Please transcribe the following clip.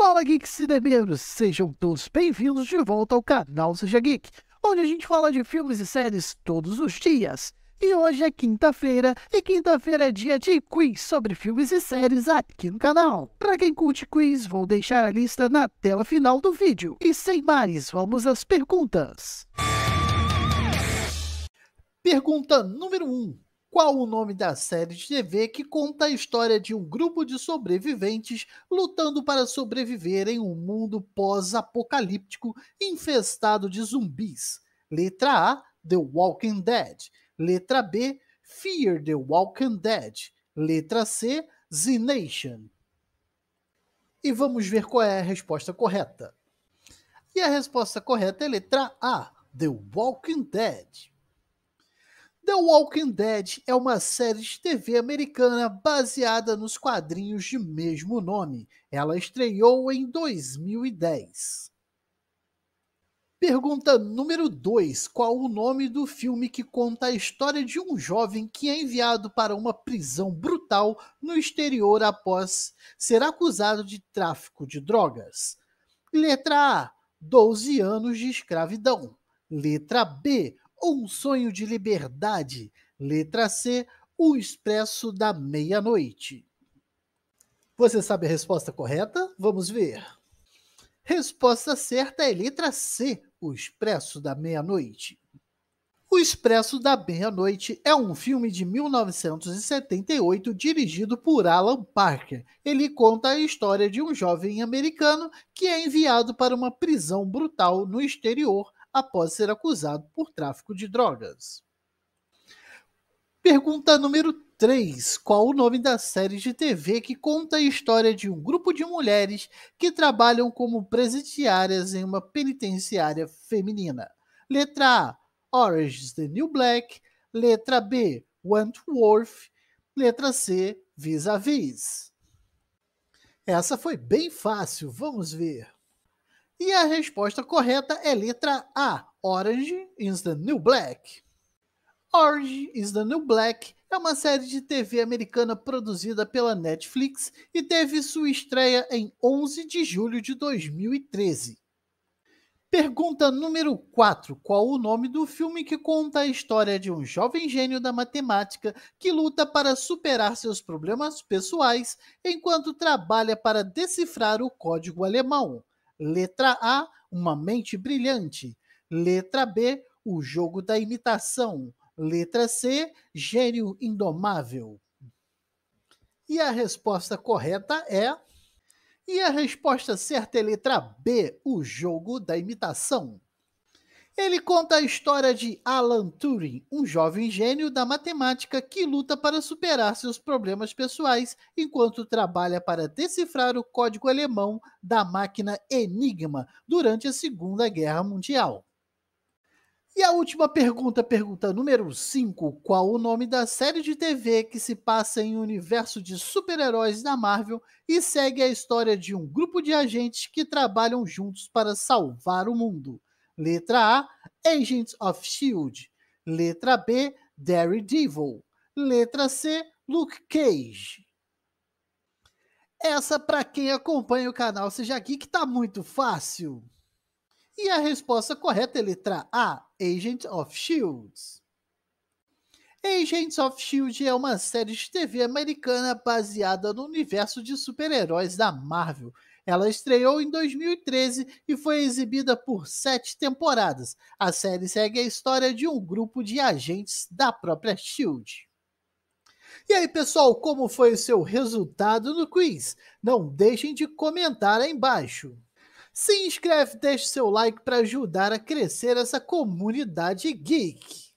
Fala Geeks e Demeiros, sejam todos bem-vindos de volta ao canal Seja Geek, onde a gente fala de filmes e séries todos os dias. E hoje é quinta-feira, e quinta-feira é dia de quiz sobre filmes e séries aqui no canal. Para quem curte quiz, vou deixar a lista na tela final do vídeo. E sem mais, vamos às perguntas. Pergunta número 1. Um. Qual o nome da série de TV que conta a história de um grupo de sobreviventes lutando para sobreviver em um mundo pós-apocalíptico infestado de zumbis? Letra A: The Walking Dead. Letra B: Fear the Walking Dead. Letra C: Z Nation. E vamos ver qual é a resposta correta. E a resposta correta é letra A: The Walking Dead. The Walking Dead é uma série de TV americana baseada nos quadrinhos de mesmo nome. Ela estreou em 2010. Pergunta número 2: Qual o nome do filme que conta a história de um jovem que é enviado para uma prisão brutal no exterior após ser acusado de tráfico de drogas? Letra A: 12 anos de escravidão. Letra B: um Sonho de Liberdade. Letra C, O Expresso da Meia-Noite. Você sabe a resposta correta? Vamos ver. Resposta certa é letra C, O Expresso da Meia-Noite. O Expresso da Meia-Noite é um filme de 1978 dirigido por Alan Parker. Ele conta a história de um jovem americano que é enviado para uma prisão brutal no exterior após ser acusado por tráfico de drogas. Pergunta número 3. Qual o nome da série de TV que conta a história de um grupo de mulheres que trabalham como presidiárias em uma penitenciária feminina? Letra A: Orange is the New Black. Letra B: Wentworth. Letra C: Vis-a-Vis. -vis. Essa foi bem fácil. Vamos ver. E a resposta correta é letra A. Orange is the New Black. Orange is the New Black é uma série de TV americana produzida pela Netflix e teve sua estreia em 11 de julho de 2013. Pergunta número 4. Qual o nome do filme que conta a história de um jovem gênio da matemática que luta para superar seus problemas pessoais enquanto trabalha para decifrar o código alemão? Letra A, uma mente brilhante. Letra B, o jogo da imitação. Letra C, gênio indomável. E a resposta correta é. E a resposta certa é letra B, o jogo da imitação. Ele conta a história de Alan Turing, um jovem gênio da matemática que luta para superar seus problemas pessoais enquanto trabalha para decifrar o código alemão da máquina Enigma durante a Segunda Guerra Mundial. E a última pergunta, pergunta número 5, qual o nome da série de TV que se passa em um universo de super-heróis da Marvel e segue a história de um grupo de agentes que trabalham juntos para salvar o mundo? Letra A, Agents of Shield. Letra B, Daredevil. Letra C, Luke Cage. Essa, para quem acompanha o canal Seja Geek, tá muito fácil. E a resposta correta é letra A, Agents of Shields. Agents of Shield é uma série de TV americana baseada no universo de super-heróis da Marvel, ela estreou em 2013 e foi exibida por sete temporadas. A série segue a história de um grupo de agentes da própria Shield. E aí, pessoal, como foi o seu resultado no quiz? Não deixem de comentar aí embaixo. Se inscreve, deixe seu like para ajudar a crescer essa comunidade geek.